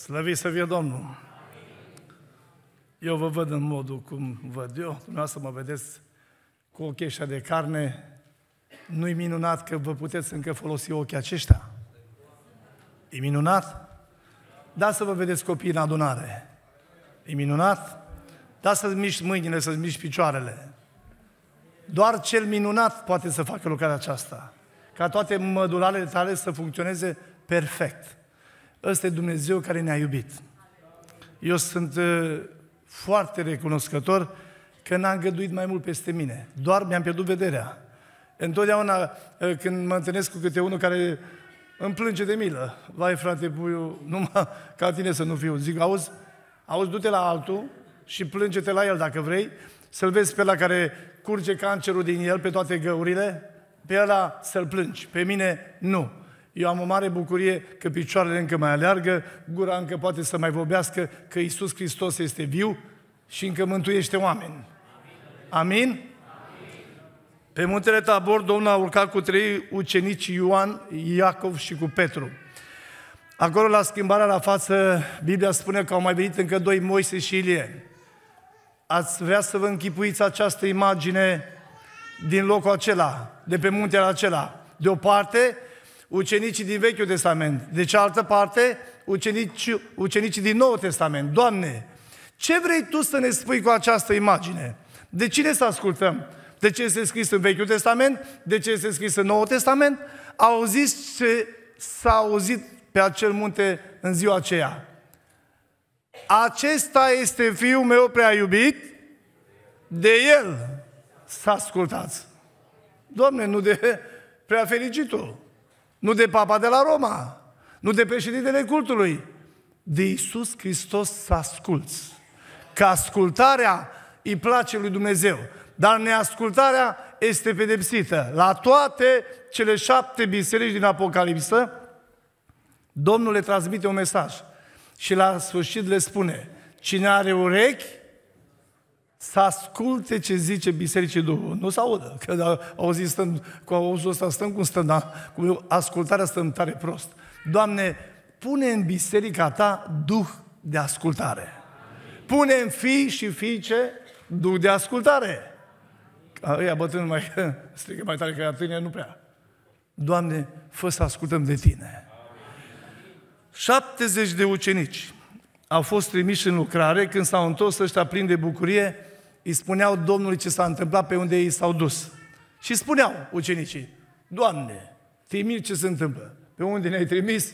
Slăvit să fie Domnul! Eu vă văd în modul cum văd eu, dumneavoastră mă vedeți cu ochii ăștia de carne, nu-i minunat că vă puteți încă folosi ochii aceștia? E minunat? Da să vă vedeți copiii în adunare. E minunat? Da să-ți miști mâinile, să-ți miști picioarele. Doar cel minunat poate să facă lucrarea aceasta. Ca toate mădularele tale să funcționeze perfect. Ăsta e Dumnezeu care ne-a iubit. Eu sunt uh, foarte recunoscător că n-a îngăduit mai mult peste mine. Doar mi-am pierdut vederea. Întotdeauna uh, când mă întâlnesc cu câte unul care îmi plânge de milă. Vai frate, puiu, numai ca tine să nu fiu. Zic, auzi, auzi, du-te la altul și plânge-te la el dacă vrei, să-l vezi pe la care curge cancerul din el pe toate găurile, pe ăla să-l plângi, pe mine nu. Eu am o mare bucurie că picioarele încă mai aleargă, gura încă poate să mai vorbească că Isus Hristos este viu și încă mântuiește oameni. Amin? Amin? Pe muntele Tabor, Domnul a urcat cu trei ucenici, Ioan, Iacov și cu Petru. Acolo, la schimbarea la față, Biblia spune că au mai venit încă doi Moise și Ilie. Ați vrea să vă închipuiți această imagine din locul acela, de pe muntele acela. De o parte, ucenicii din Vechiul Testament, de cealaltă parte, ucenici, ucenicii din Noul Testament. Doamne, ce vrei Tu să ne spui cu această imagine? De cine să ascultăm? De ce este scris în Vechiul Testament? De ce este scris în Noul Testament? zis ce s-a auzit pe acel munte în ziua aceea. Acesta este fiul meu prea iubit, de el să ascultați. Doamne, nu de prea fericitul. Nu de papa de la Roma, nu de președintele cultului, de Iisus Hristos să asculți. Că ascultarea îi place lui Dumnezeu, dar neascultarea este pedepsită. La toate cele șapte biserici din Apocalipsă, Domnul le transmite un mesaj și la sfârșit le spune, cine are urechi să asculte ce zice Bisericii Duhul. Nu să audă, că au zis stând, cu auzul ăsta stăm cu, da? cu ascultarea stăm tare prost. Doamne, pune în biserica ta duh de ascultare. Pune în fii și fiice duh de ascultare. Ăia bătrân mai strigă mai tare că tine nu prea. Doamne, fă să ascultăm de Tine. 70 de ucenici au fost trimiși în lucrare când s-au întors ăștia plini de bucurie îi spuneau Domnului ce s-a întâmplat pe unde ei s-au dus. Și spuneau ucenicii, Doamne, te ce se întâmplă, pe unde ne-ai trimis,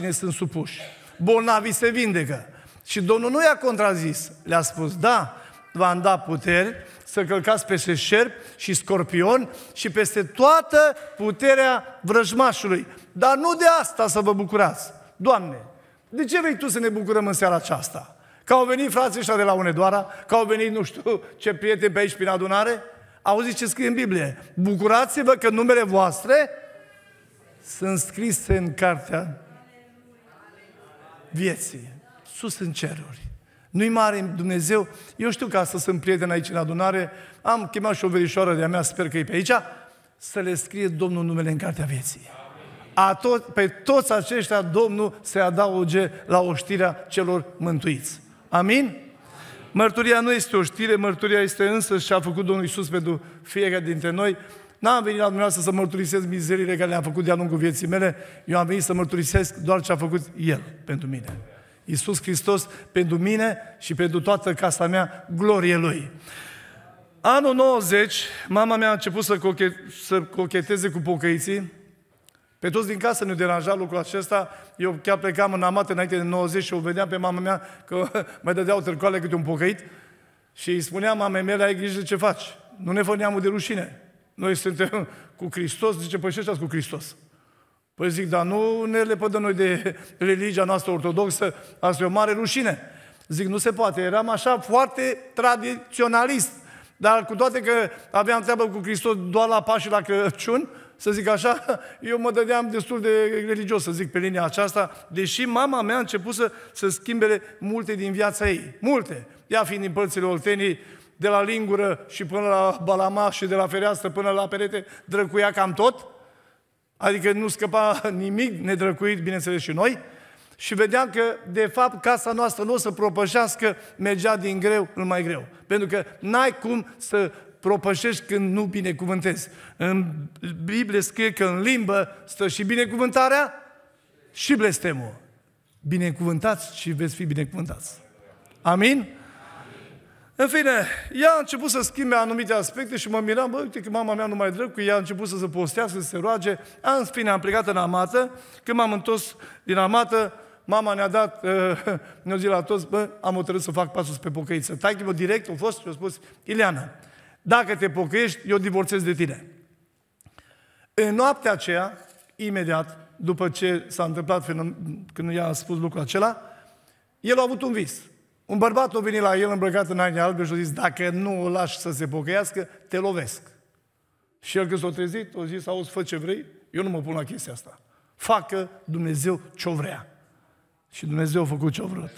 ne sunt supuși, bolnavii se vindecă. Și Domnul nu i-a contrazis, le-a spus, da, v-am dat puteri să călcați peste șerp și scorpion și peste toată puterea vrăjmașului. Dar nu de asta să vă bucurați. Doamne, de ce vrei Tu să ne bucurăm în seara aceasta? Că au venit frații ăștia de la Unedoara, că au venit nu știu ce prieteni pe aici prin adunare. Auziți ce scrie în Biblie? Bucurați-vă că numele voastre sunt scrise în cartea vieții, sus în ceruri. Nu-i mare Dumnezeu? Eu știu că astăzi sunt prieteni aici în adunare, am chemat și o verișoară de-a mea, sper că e pe aici, să le scrie Domnul numele în cartea vieții. A tot, pe toți aceștia Domnul se adauge la oștirea celor mântuiți. Amin? Mărturia nu este o știre, mărturia este însă și a făcut Domnul Isus pentru fiecare dintre noi. N-am venit la dumneavoastră să mărturisesc mizerile care le-am făcut de-a lungul vieții mele, eu am venit să mărturisesc doar ce a făcut El pentru mine. Iisus Hristos pentru mine și pentru toată casa mea, glorie Lui. Anul 90, mama mea a început să, coche- să cocheteze cu pocăiții pe toți din casă ne deranja lucrul acesta. Eu chiar plecam în amate, înainte de 90 și o vedeam pe mama mea că mai dădeau târcoale câte un pocăit și îi spuneam mamei mele, ai grijă de ce faci. Nu ne fă neamul de rușine. Noi suntem cu Hristos, zice, păi și cu Hristos. Păi zic, dar nu ne lepădăm noi de religia noastră ortodoxă, asta e o mare rușine. Zic, nu se poate, eram așa foarte tradiționalist, dar cu toate că aveam treabă cu Hristos doar la Paști și la Crăciun, să zic așa, eu mă dădeam destul de religios, să zic, pe linia aceasta, deși mama mea a început să, să schimbele multe din viața ei, multe. Ea fiind din părțile Oltenii, de la lingură și până la balama și de la fereastră până la perete, drăcuia cam tot, adică nu scăpa nimic nedrăcuit, bineînțeles și noi, și vedeam că, de fapt, casa noastră nu o să propășească, mergea din greu în mai greu. Pentru că n-ai cum să propășești când nu binecuvântezi. În Biblie scrie că în limbă stă și binecuvântarea și blestemul. Binecuvântați și veți fi binecuvântați. Amin? Amin. În fine, ea a început să schimbe anumite aspecte și mă miram, bă, uite că mama mea nu mai drăg cu ea, a început să se postească, să se roage. În fine, am plecat în amată, când m-am întors din amată, mama ne-a dat, ne-a zis la toți, bă, am hotărât să fac pasul pe pocăiță. Taică-mă direct, a fost și a spus, Ileana, dacă te pocăiești, eu divorțez de tine. În noaptea aceea, imediat după ce s-a întâmplat când i-a spus lucrul acela, el a avut un vis. Un bărbat a venit la el îmbrăcat în haine albe și a zis, dacă nu îl lași să se pocăiască, te lovesc. Și el când s-a trezit, a zis, auzi, fă ce vrei, eu nu mă pun la chestia asta. Facă Dumnezeu ce-o vrea. Și Dumnezeu a făcut ce-a vrut.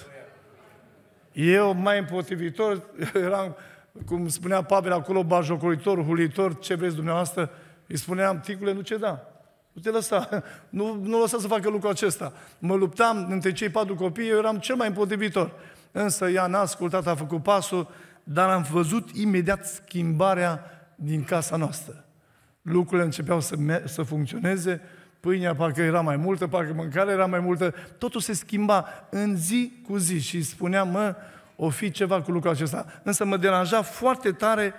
Eu mai împotrivitor eram cum spunea Pavel acolo, bajocoritor, hulitor, ce vreți dumneavoastră, îi spuneam, ticule, nu ceda. Nu te lăsa, nu, nu lăsa să facă lucrul acesta. Mă luptam între cei patru copii, eu eram cel mai împotrivitor. Însă ea n-a ascultat, a făcut pasul, dar am văzut imediat schimbarea din casa noastră. Lucrurile începeau să, me- să funcționeze, pâinea parcă era mai multă, parcă mâncarea era mai multă, totul se schimba în zi cu zi și spuneam. mă, o fi ceva cu lucrul acesta. Însă mă deranja foarte tare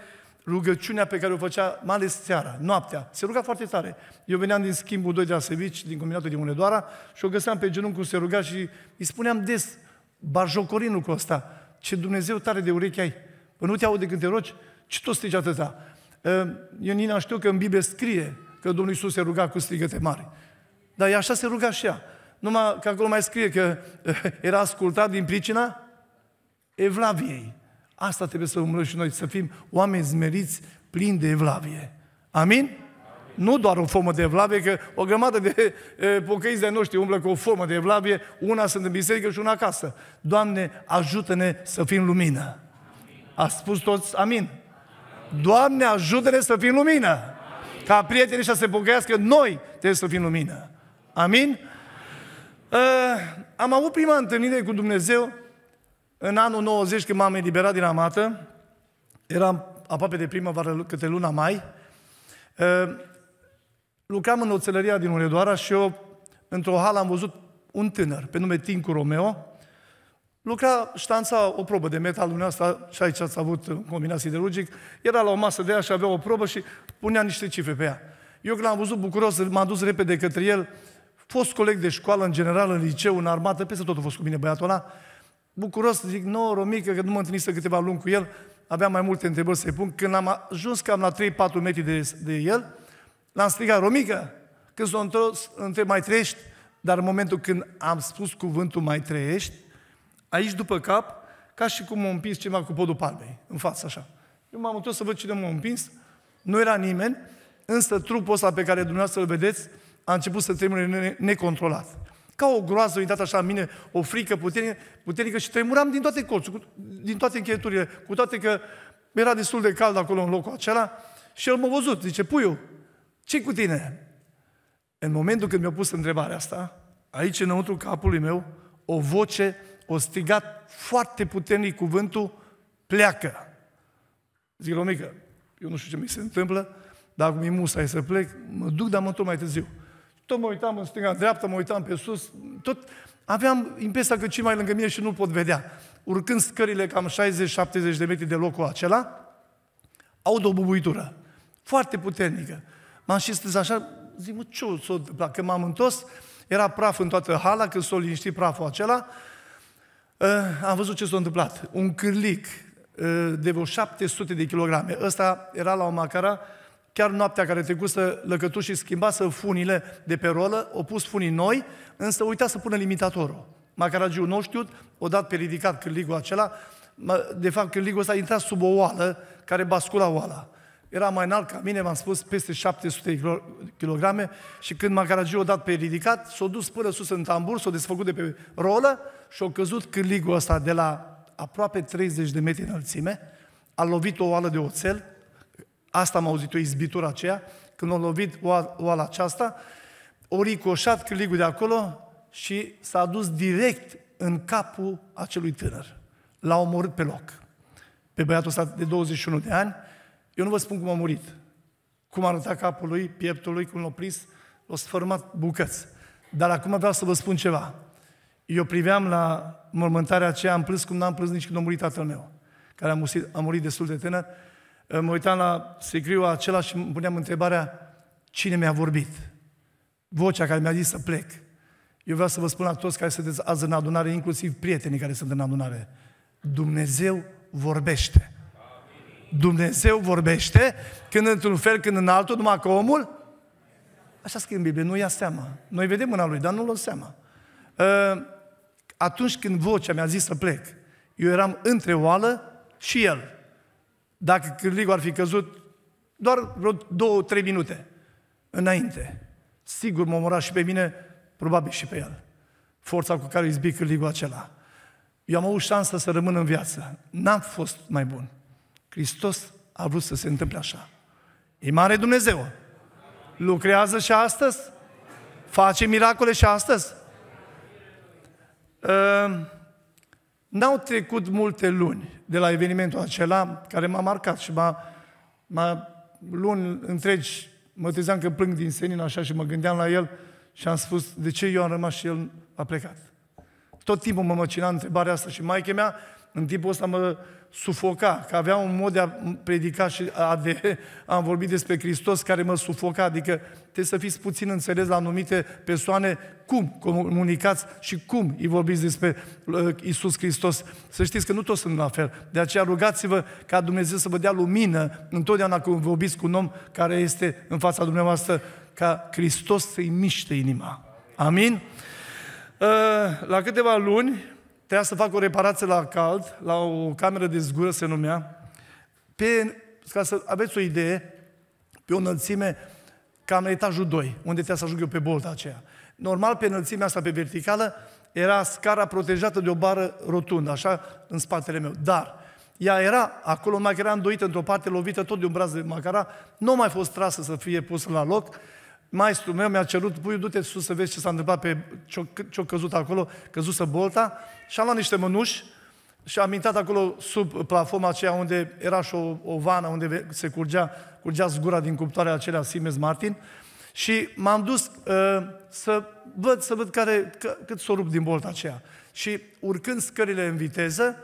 rugăciunea pe care o făcea, mai ales seara, noaptea. Se ruga foarte tare. Eu veneam din schimbul 2 de la Sevici, din combinatul din Unedoara, și o găseam pe genunchi cum se ruga și îi spuneam des, barjocorinul cu ăsta, ce Dumnezeu tare de ureche ai. Păi nu te aude când te rogi? Ce tot strigi atâta? Eu, ă, Nina, știu că în Biblie scrie că Domnul Iisus se ruga cu strigăte mari. Dar e așa se ruga și ea. Numai că acolo mai scrie că ă, era ascultat din pricina evlaviei. Asta trebuie să umblăm și noi, să fim oameni zmeriți, plini de evlavie. Amin? Amin? Nu doar o formă de evlavie, că o grămadă de e, pocăiți de noștri umblă cu o formă de evlavie, una sunt în biserică și una acasă. Doamne, ajută-ne să fim lumină. A spus toți, amin. amin. Doamne, ajută-ne să fim lumină. Amin. Ca prietenii să se pocăiască, noi trebuie să fim lumină. Amin? Uh, am avut prima întâlnire cu Dumnezeu în anul 90, când m-am eliberat din amată, eram aproape de primăvară, câte luna mai, lucram în oțelăria din Uredoara și eu, într-o hală, am văzut un tânăr, pe nume Tincu Romeo, lucra ștanța o probă de metal, dumneavoastră, și aici ați avut combinații ideologic, era la o masă de ea și avea o probă și punea niște cifre pe ea. Eu când l-am văzut bucuros, m-am dus repede către el, fost coleg de școală, în general, în liceu, în armată, peste tot a fost cu mine băiatul ăla, bucuros să zic, nouă, Romică, că nu mă întâlnise câteva luni cu el, aveam mai multe întrebări să-i pun. Când am ajuns cam la 3-4 metri de, de el, l-am strigat, Romică, când s-a o întors, mai trăiești, dar în momentul când am spus cuvântul mai trăiești, aici după cap, ca și cum m-a împins ceva cu podul palmei, în față așa. Eu m-am întors să văd cine m-a împins, nu era nimeni, însă trupul ăsta pe care dumneavoastră îl vedeți a început să tremure necontrolat ca o groază uitată așa în mine, o frică puternică, puternică și tremuram din toate colțurile, din toate încheieturile, cu toate că era destul de cald acolo în locul acela și el m-a văzut, zice, puiu, ce cu tine? În momentul când mi-a pus întrebarea asta, aici înăuntru capului meu, o voce o strigat foarte puternic cuvântul, pleacă. Zic, mică, eu nu știu ce mi se întâmplă, dar acum e musai să plec, mă duc, dar mă întorc mai târziu. Tot mă uitam în stânga, în dreapta, mă uitam pe sus, tot aveam impresia că cei mai lângă mine și nu pot vedea. Urcând scările cam 60-70 de metri de locul acela, aud o bubuitură foarte puternică. M-am și stâns așa, zic, mă, ce s o întâmplat? Că m-am întors, era praf în toată hala, când s o liniști praful acela, uh, am văzut ce s-a întâmplat. Un cârlic uh, eh, de vreo 700 de kilograme. Ăsta era la o macara Chiar noaptea care trecuse lăcătușii schimbase funile de pe rolă, au pus funii noi, însă uita să pună limitatorul. Macaragiu nu știut, o dat pe ridicat cârligul acela, de fapt cârligul ăsta intrat sub o oală care bascula oala. Era mai înalt ca mine, v-am spus, peste 700 kg și când Macaragiu o dat pe ridicat, s-a dus până sus în tambur, s-a desfăcut de pe rolă și a căzut cârligul ăsta de la aproape 30 de metri înălțime, a lovit o oală de oțel, Asta am auzit o izbitura aceea, când o a lovit oala aceasta, o ricoșat câligul de acolo și s-a dus direct în capul acelui tânăr. L-a omorât pe loc. Pe băiatul ăsta de 21 de ani, eu nu vă spun cum a murit, cum a arătat capul lui, pieptul lui, cum l-a prins, l-a sfărmat bucăți. Dar acum vreau să vă spun ceva. Eu priveam la mormântarea aceea, am plâns cum n-am plâns nici când a murit tatăl meu, care a murit destul de tânăr, mă uitam la sicriul acela și îmi puneam întrebarea, cine mi-a vorbit? Vocea care mi-a zis să plec. Eu vreau să vă spun la toți care sunteți azi în adunare, inclusiv prietenii care sunt în adunare, Dumnezeu vorbește. Dumnezeu vorbește când într-un fel, când în altul, numai că omul Așa scrie în Biblie, nu ia seama. Noi vedem mâna lui, dar nu luăm seama. Ă, atunci când vocea mi-a zis să plec, eu eram între oală și el. Dacă cârligul ar fi căzut doar vreo două, trei minute înainte, sigur mă omora și pe mine, probabil și pe el. Forța cu care izbi cârligul acela. Eu am avut șansa să rămân în viață. N-am fost mai bun. Hristos a vrut să se întâmple așa. E mare Dumnezeu. Lucrează și astăzi? Face miracole și astăzi? Uh, N-au trecut multe luni de la evenimentul acela care m-a marcat și m-a, m-a luni întregi, mă trezeam că plâng din senin așa și mă gândeam la el și am spus, de ce eu am rămas și el a plecat? Tot timpul mă măcina întrebarea asta și maică mea în timpul ăsta mă, sufoca, că avea un mod de a predica și a de, am vorbit despre Hristos care mă sufoca, adică trebuie să fiți puțin înțeles la anumite persoane cum comunicați și cum îi vorbiți despre uh, Isus Hristos. Să știți că nu toți sunt la fel. De aceea rugați-vă ca Dumnezeu să vă dea lumină întotdeauna când vorbiți cu un om care este în fața dumneavoastră, ca Hristos să-i miște inima. Amin? Uh, la câteva luni Trebuia să fac o reparație la cald, la o cameră de zgură se numea. Pe, ca să aveți o idee, pe o înălțime, cam la etajul 2, unde trebuia să ajung eu pe bolta aceea. Normal, pe înălțimea asta, pe verticală, era scara protejată de o bară rotundă, așa, în spatele meu. Dar ea era acolo, mai era îndoită într-o parte, lovită tot de un braț de macara, nu a mai fost trasă să fie pusă la loc Maestru meu mi-a cerut, pui, du-te sus să vezi ce s-a întâmplat pe ce-a căzut acolo, căzusă bolta și am luat niște mănuși și am intrat acolo sub platforma aceea unde era și o, o vană, unde se curgea, curgea zgura din cuptoarea acelea Simes Martin și m-am dus uh, să văd, să văd care, că, cât s-o rup din bolta aceea. Și urcând scările în viteză,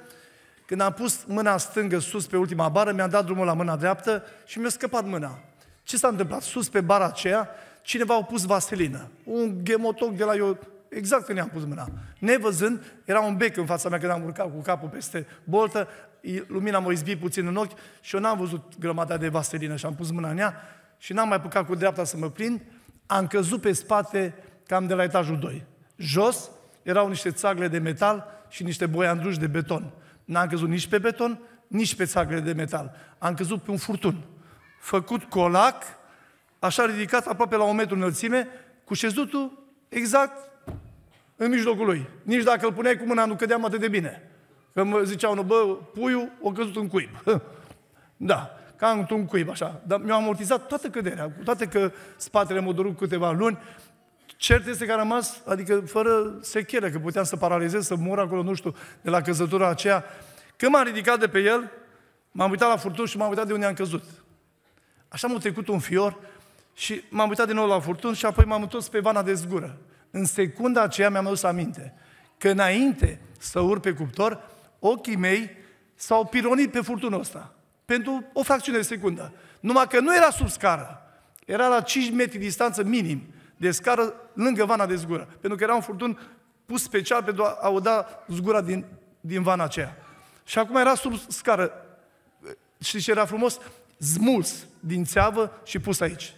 când am pus mâna stângă sus pe ultima bară, mi-am dat drumul la mâna dreaptă și mi-a scăpat mâna. Ce s-a întâmplat? Sus pe bara aceea, cineva a pus vaselină, un gemotoc de la eu, exact când i-am pus mâna. Nevăzând, era un bec în fața mea când am urcat cu capul peste boltă, lumina m-a izbit puțin în ochi și eu n-am văzut grămada de vaselină și am pus mâna în ea și n-am mai păcat cu dreapta să mă prind, am căzut pe spate cam de la etajul 2. Jos erau niște țagle de metal și niște boiandruși de beton. N-am căzut nici pe beton, nici pe țagle de metal. Am căzut pe un furtun. Făcut colac, așa ridicat, aproape la un metru înălțime, cu șezutul exact în mijlocul lui. Nici dacă îl puneai cu mâna, nu cădeam atât de bine. Că mă ziceau, nu, bă, puiul o căzut în cuib. da, ca într-un cuib, așa. Dar mi-am amortizat toată căderea, cu toate că spatele m-a durut câteva luni. Cert este că a rămas, adică fără sechere, că puteam să paralizez, să mor acolo, nu știu, de la căzătura aceea. Când m-am ridicat de pe el, m-am uitat la furtun și m-am uitat de unde am căzut. Așa m-a trecut un fior, și m-am uitat din nou la furtun și apoi m-am întors pe vana de zgură. În secunda aceea mi-am adus aminte că înainte să urc pe cuptor, ochii mei s-au pironit pe furtunul ăsta. Pentru o fracțiune de secundă. Numai că nu era sub scară. Era la 5 metri distanță minim de scară lângă vana de zgură. Pentru că era un furtun pus special pentru a da zgura din, din vana aceea. Și acum era sub scară. Știți ce era frumos? Zmuls din țeavă și pus aici.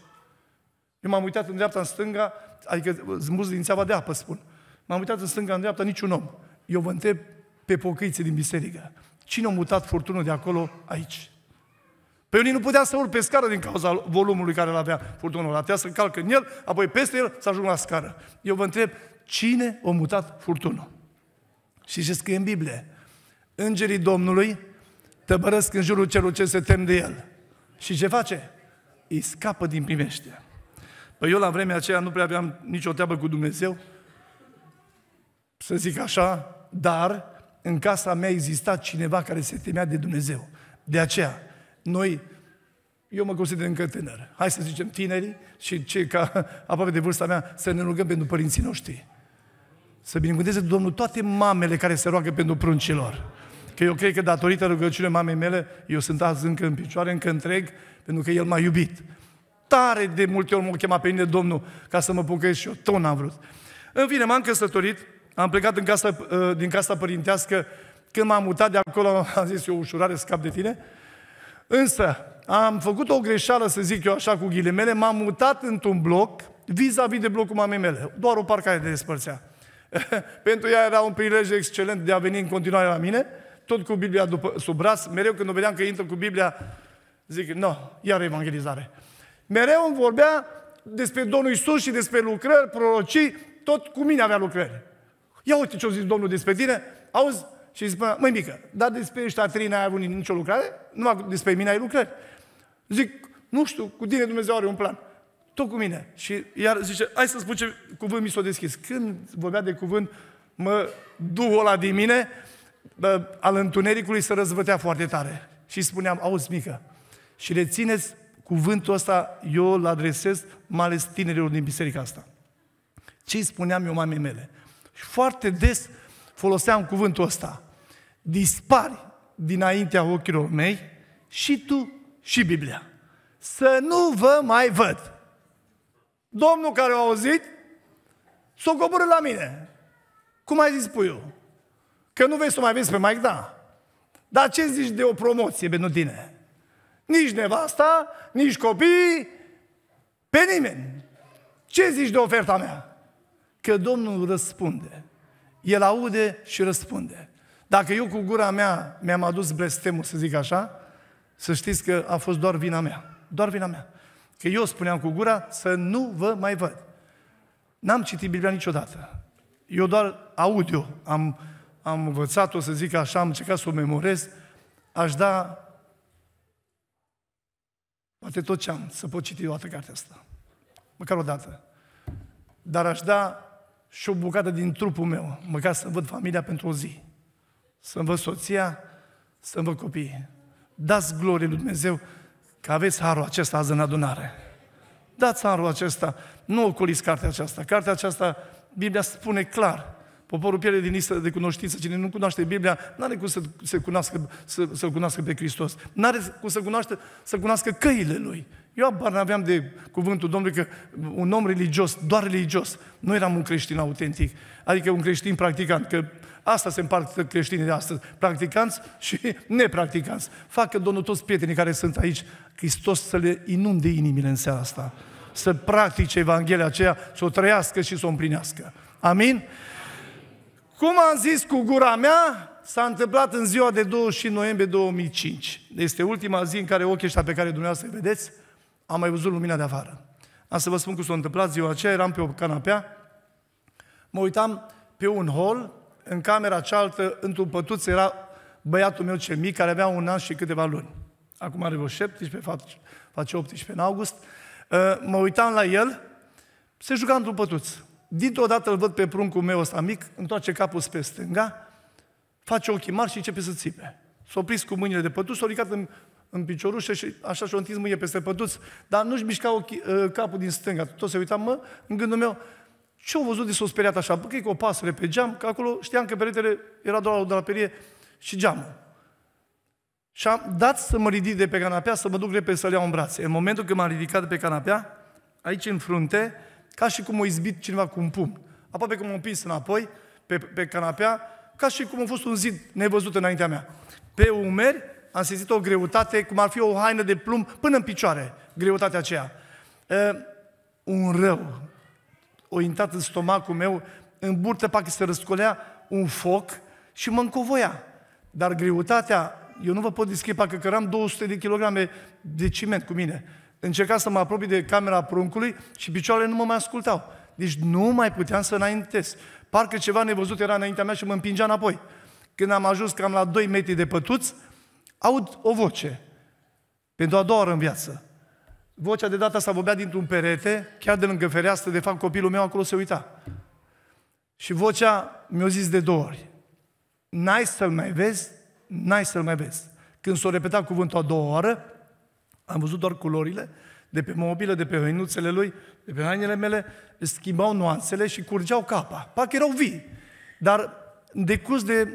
Eu m-am uitat în dreapta, în stânga, adică zmuz din țeava de apă spun. M-am uitat în stânga, în dreapta, niciun om. Eu vă întreb pe pocăiții din biserică. Cine a mutat furtunul de acolo aici? Pe păi unii nu putea să urc pe scară din cauza volumului care îl avea furtunul ăla. Trebuia să calcă în el, apoi peste el, să ajung la scară. Eu vă întreb, cine a mutat furtunul? Și ce scrie în Biblie? Îngerii Domnului tăbărăsc în jurul celor ce se tem de el. Și ce face? Îi scapă din primește. Păi eu la vremea aceea nu prea aveam nicio treabă cu Dumnezeu, să zic așa, dar în casa mea exista cineva care se temea de Dumnezeu. De aceea, noi, eu mă consider încă tânăr. Hai să zicem tinerii și cei ca aproape de vârsta mea să ne rugăm pentru părinții noștri. Să binecuvânteze Domnul toate mamele care se roagă pentru pruncilor. Că eu cred că datorită rugăciunii mamei mele, eu sunt azi încă în picioare, încă întreg, pentru că El m-a iubit tare de multe ori m-a chemat pe mine Domnul ca să mă pocăiesc și eu. Tot n-am vrut. În fine, m-am căsătorit, am plecat în casa, uh, din casa părintească. Când m-am mutat de acolo, am zis eu, ușurare, scap de tine. Însă, am făcut o greșeală, să zic eu așa, cu ghilimele, m-am mutat într-un bloc, vis-a-vis de blocul mamei mele. Doar o parcare de despărțea. Pentru ea era un prilej excelent de a veni în continuare la mine, tot cu Biblia după, sub braț. Mereu când o vedeam că intră cu Biblia, zic, nu, no, iar evangelizare. Mereu îmi vorbea despre Domnul Isus și despre lucrări, prorocii, tot cu mine avea lucrări. Ia uite ce a zis Domnul despre tine, auzi? Și zic, măi mică, dar despre ăștia trei n-ai avut nicio lucrare? Numai despre mine ai lucrări. Zic, nu știu, cu tine Dumnezeu are un plan. Tot cu mine. Și iar zice, hai să spun ce cuvânt mi s-a deschis. Când vorbea de cuvânt, mă, Duhul ăla din mine, al întunericului se răzvătea foarte tare. Și spuneam, auzi mică, și rețineți Cuvântul ăsta eu îl adresez mai ales tinerilor din biserica asta. Ce îi spuneam eu mamei mele? Și foarte des foloseam cuvântul ăsta. Dispari dinaintea ochilor mei și tu și Biblia. Să nu vă mai văd. Domnul care a auzit, s-o coborâ la mine. Cum ai zis puiul? Că nu vei să mai vezi pe Mike, da. Dar ce zici de o promoție pentru tine? Nici nevasta, nici copii, pe nimeni. Ce zici de oferta mea? Că Domnul răspunde. El aude și răspunde. Dacă eu cu gura mea mi-am adus blestemul, să zic așa, să știți că a fost doar vina mea. Doar vina mea. Că eu spuneam cu gura să nu vă mai văd. N-am citit Biblia niciodată. Eu doar audio. Am, am învățat-o, să zic așa, am încercat să o memorez. Aș da Poate tot ce am să pot citi o dată cartea asta. Măcar o dată. Dar aș da și o bucată din trupul meu, măcar să văd familia pentru o zi. Să-mi văd soția, să-mi văd copiii. Dați glorie lui Dumnezeu că aveți harul acesta azi în adunare. Dați harul acesta, nu ocoliți cartea aceasta. Cartea aceasta, Biblia spune clar, Poporul pierde din lista de cunoștință. Cine nu cunoaște Biblia, nu are cum să, se cunoască, să, să cunoască pe Hristos. Nu are cum să cunoască, să cunoască căile Lui. Eu abar aveam de cuvântul Domnului că un om religios, doar religios, nu eram un creștin autentic, adică un creștin practicant, că asta se împart creștinii de astăzi, practicanți și nepracticanți. Facă Domnul toți prietenii care sunt aici, Hristos să le inunde inimile în seara asta, să practice Evanghelia aceea, să o trăiască și să o împlinească. Amin? Cum am zis cu gura mea, s-a întâmplat în ziua de 20 noiembrie 2005. Este ultima zi în care ochii ăștia pe care dumneavoastră îi vedeți, am mai văzut lumina de afară. Am să vă spun cum s-a întâmplat ziua aceea, eram pe o canapea, mă uitam pe un hol, în camera cealaltă, într-un pătuț, era băiatul meu cel mic, care avea un an și câteva luni. Acum are vreo 17, face 18 în august. Ă, mă uitam la el, se juca într-un pătuț. Dintr-o dată îl văd pe pruncul meu ăsta mic, întoarce capul spre stânga, face ochii mari și începe să țipe. S-a oprit cu mâinile de pătuț, s-a ridicat în, în piciorușe și așa și-a întins mâinile peste pătuț, dar nu-și mișca ochii, ă, capul din stânga. Tot se uita, mă, în gândul meu, ce-au văzut de s-a speriat așa? Bă, că e cu o pasăre pe geam, că acolo știam că peretele era doar la o draperie și geamul. Și am dat să mă ridic de pe canapea, să mă duc repede să-l iau în brațe. În momentul când m-am ridicat de pe canapea, aici în frunte, ca și cum o izbit cineva cu un pumn. Aproape cum m-a împins înapoi pe, pe canapea, ca și cum a fost un zid nevăzut înaintea mea. Pe umeri am simțit o greutate, cum ar fi o haină de plumb, până în picioare, greutatea aceea. Uh, un rău, o intrat în stomacul meu, în burtă parcă se răscolea un foc și mă încovoia. Dar greutatea, eu nu vă pot descrie, parcă căram 200 de kilograme de ciment cu mine. Încerca să mă apropii de camera pruncului și picioarele nu mă mai ascultau. Deci nu mai puteam să înaintez. Parcă ceva nevăzut era înaintea mea și mă împingea înapoi. Când am ajuns cam la 2 metri de pătuți, aud o voce. Pentru a doua oară în viață. Vocea de data asta vorbea dintr-un perete, chiar de lângă fereastră, de fapt copilul meu acolo se uita. Și vocea mi-a zis de două ori, n-ai să-l mai vezi, n-ai să-l mai vezi. Când s-o repeta cuvântul a doua oară, am văzut doar culorile, de pe mobilă, de pe hăinuțele lui, de pe hainele mele, schimbau nuanțele și curgeau capa. Parcă erau vii. Dar în decurs de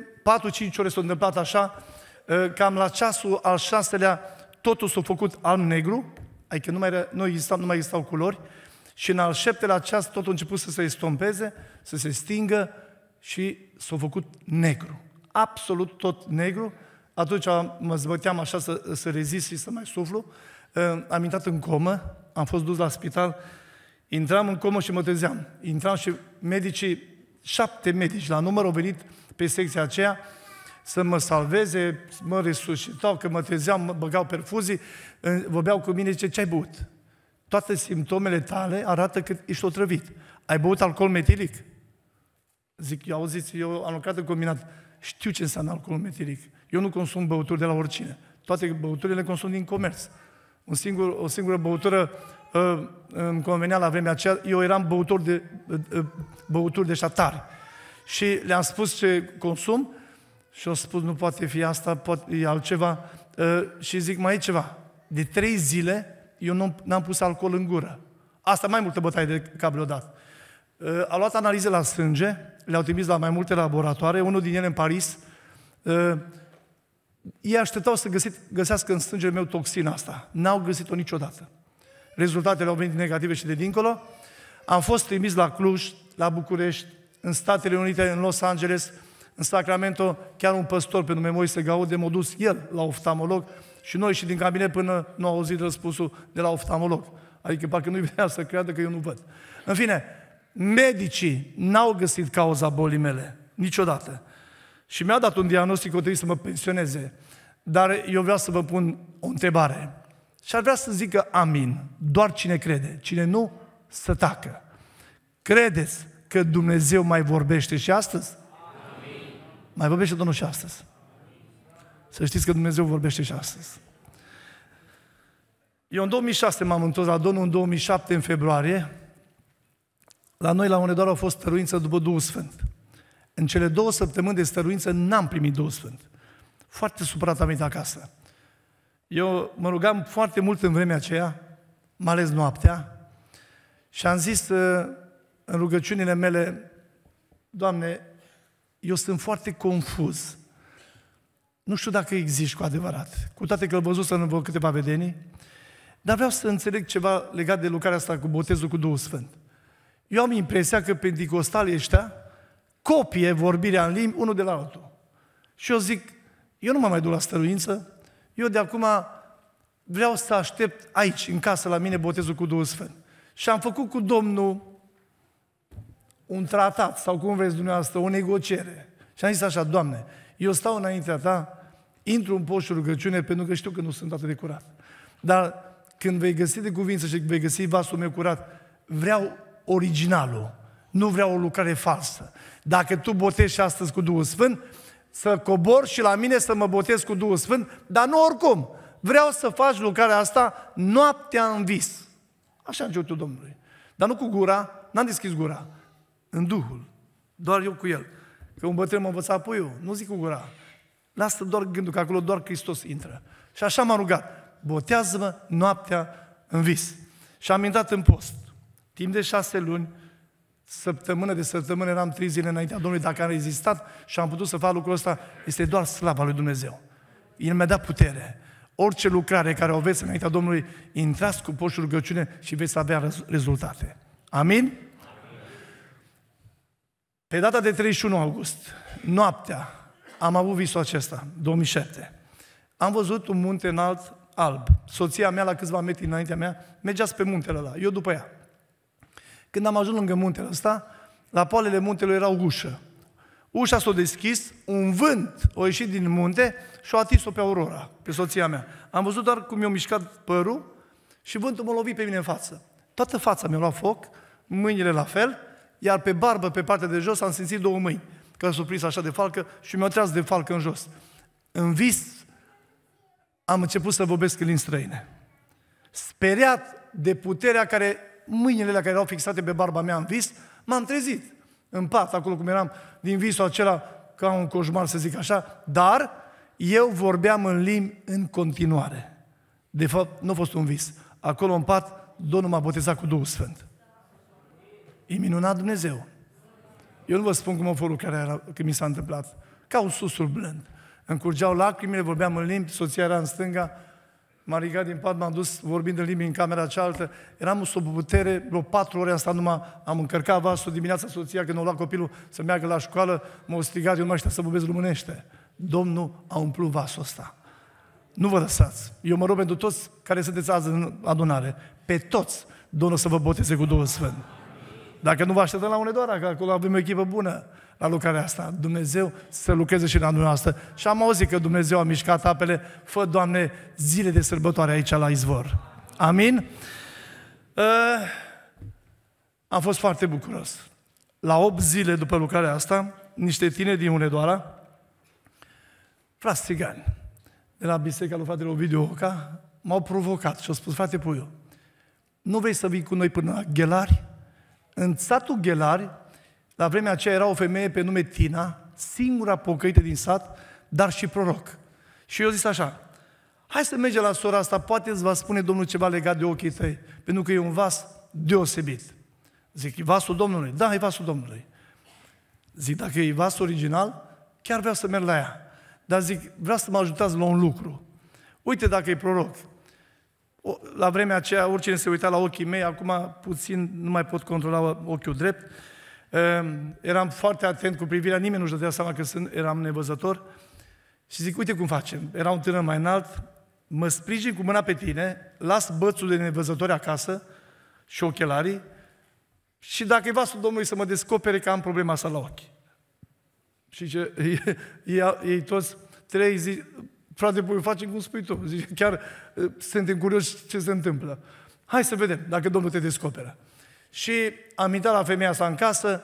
4-5 ore s-a întâmplat așa, ă, cam la ceasul al șaselea, totul s-a făcut alb-negru, adică nu mai, era, nu, existau, nu mai existau culori, și în al șeptelea ceas totul a început să se estompeze, să se stingă și s-a făcut negru. Absolut tot negru atunci mă zbăteam așa să, să rezist și să mai suflu. Ă, am intrat în comă, am fost dus la spital, intram în comă și mă trezeam. Intram și medicii, șapte medici la număr au venit pe secția aceea să mă salveze, mă resuscitau, că mă trezeam, mă băgau perfuzii, vorbeau cu mine, zice, ce ai băut? Toate simptomele tale arată că ești otrăvit. Ai băut alcool metilic? Zic, eu auziți, eu am lucrat în combinat. Știu ce înseamnă alcool metilic. Eu nu consum băuturi de la oricine. Toate băuturile le consum din comerț. Un singur, o singură băutură uh, îmi convenea la vremea aceea. Eu eram băutor de, uh, băuturi de șatar. Și le-am spus ce consum și au spus nu poate fi asta, poate, e altceva. Uh, și zic mai e ceva. De trei zile eu nu, n-am pus alcool în gură. Asta mai multă bătaie de cap le-o dat. Uh, a luat analize la sânge, le-au trimis la mai multe laboratoare, unul din ele în Paris. Uh, ei așteptau să găsit, găsească în sângele meu toxina asta. N-au găsit-o niciodată. Rezultatele au venit negative și de dincolo. Am fost trimis la Cluj, la București, în Statele Unite, în Los Angeles, în Sacramento, chiar un păstor pe nume Moise Gaude m-a dus el la oftalmolog și noi și din cabinet până nu au auzit răspunsul de la oftalmolog. Adică parcă nu-i venea să creadă că eu nu văd. În fine, medicii n-au găsit cauza bolii mele, niciodată. Și mi-a dat un diagnostic că trebuie să mă pensioneze. Dar eu vreau să vă pun o întrebare. Și ar vrea să zică amin. Doar cine crede. Cine nu, să tacă. Credeți că Dumnezeu mai vorbește și astăzi? Amin. Mai vorbește Domnul și astăzi. Să știți că Dumnezeu vorbește și astăzi. Eu în 2006 m-am întors la Domnul, în 2007 în februarie. La noi la Unedoara a fost tăruință după Duhul Sfânt. În cele două săptămâni de stăruință n-am primit Duhul Sfânt. Foarte supărat am venit acasă. Eu mă rugam foarte mult în vremea aceea, mai ales noaptea, și am zis uh, în rugăciunile mele, Doamne, eu sunt foarte confuz. Nu știu dacă existi cu adevărat, cu toate că îl văzusem în vreo câteva vedenii, dar vreau să înțeleg ceva legat de lucrarea asta cu botezul cu Duhul Sfânt. Eu am impresia că pentecostalii ăștia copie vorbirea în limbi unul de la altul. Și eu zic, eu nu mă mai duc la stăruință, eu de acum vreau să aștept aici, în casă, la mine, botezul cu Duhul Sfânt. Și am făcut cu Domnul un tratat, sau cum vreți dumneavoastră, o negociere. Și am zis așa, Doamne, eu stau înaintea Ta, intru în poșul rugăciune, pentru că știu că nu sunt atât de curat. Dar când vei găsi de cuvință și vei găsi vasul meu curat, vreau originalul. Nu vreau o lucrare falsă. Dacă tu botezi astăzi cu Duhul Sfânt, să cobor și la mine să mă botez cu Duhul Sfânt, dar nu oricum. Vreau să faci lucrarea asta noaptea în vis. Așa a tu Domnului. Dar nu cu gura, n-am deschis gura. În Duhul. Doar eu cu El. Că un bătrân mă învăța puiul. Nu zic cu gura. Lasă doar gândul că acolo doar Hristos intră. Și așa m-a rugat. Botează-mă noaptea în vis. Și am intrat în post. Timp de șase luni, săptămână de săptămână eram trei zile înaintea Domnului, dacă am rezistat și am putut să fac lucrul ăsta, este doar slava lui Dumnezeu. El mi-a dat putere. Orice lucrare care o veți înaintea Domnului, intrați cu poșul rugăciune și veți avea rezultate. Amin? Pe data de 31 august, noaptea, am avut visul acesta, 2007. Am văzut un munte înalt alb. Soția mea, la câțiva metri înaintea mea, mergea pe muntele ăla, eu după ea. Când am ajuns lângă muntele ăsta, la poalele muntelui era o ușă. Ușa s-a deschis, un vânt a ieșit din munte și a atins-o pe Aurora, pe soția mea. Am văzut doar cum mi-a mișcat părul și vântul m-a lovit pe mine în față. Toată fața mi-a luat foc, mâinile la fel, iar pe barbă, pe partea de jos, am simțit două mâini, că s-au așa de falcă și mi-au tras de falcă în jos. În vis am început să vorbesc în limbi străine. Speriat de puterea care mâinile care erau fixate pe barba mea în vis, m-am trezit în pat, acolo cum eram din visul acela, ca un coșmar să zic așa, dar eu vorbeam în limbi în continuare. De fapt, nu a fost un vis. Acolo în pat, Domnul m-a botezat cu Duhul Sfânt. E minunat Dumnezeu. Eu nu vă spun cum a fost lucrarea era, când mi s-a întâmplat. Ca un susul blând. Încurgeau lacrimile, vorbeam în limbi, soția era în stânga, M-am ridicat din pat, m-am dus vorbind în limbi în camera cealaltă. Eram sub putere, vreo patru ore asta numai am încărcat vasul dimineața soția când o lua copilul să meargă la școală, m-au strigat, eu nu mai știa să vorbesc românește. Domnul a umplut vasul ăsta. Nu vă lăsați. Eu mă rog pentru toți care sunteți azi în adunare. Pe toți Domnul să vă boteze cu Duhul Sfânt. Dacă nu vă așteptăm la doar, că acolo avem o echipă bună la lucrarea asta. Dumnezeu să lucreze și la dumneavoastră. Și am auzit că Dumnezeu a mișcat apele. Fă, Doamne, zile de sărbătoare aici la izvor. Amin? Uh, am fost foarte bucuros. La 8 zile după lucrarea asta, niște tine din Unedoara, frați de la biserica lui fratele Ovidiu Oca, m-au provocat și au spus, frate Puiu, nu vei să vii cu noi până la Ghelari? În satul Ghelari la vremea aceea era o femeie pe nume Tina, singura pocăită din sat, dar și proroc. Și eu zis așa, hai să mergem la sora asta, poate îți va spune Domnul ceva legat de ochii tăi, pentru că e un vas deosebit. Zic, e vasul Domnului? Da, e vasul Domnului. Zic, dacă e vas original, chiar vreau să merg la ea. Dar zic, vreau să mă ajutați la un lucru. Uite dacă e proroc. La vremea aceea, oricine se uita la ochii mei, acum puțin nu mai pot controla ochiul drept, Ehm, eram foarte atent cu privirea, nimeni nu-și dădea seama că sunt, eram nevăzător. Și zic, uite cum facem. Era un tânăr mai înalt, mă sprijin cu mâna pe tine, las bățul de nevăzători acasă și ochelarii și dacă e vasul Domnului să mă descopere că am problema asta la ochi. Și ce, ei, ei, ei toți trei zic, frate, voi facem cum spui tu. Zic: chiar ă, suntem curioși ce se întâmplă. Hai să vedem dacă Domnul te descoperă. Și am intrat la femeia asta în casă,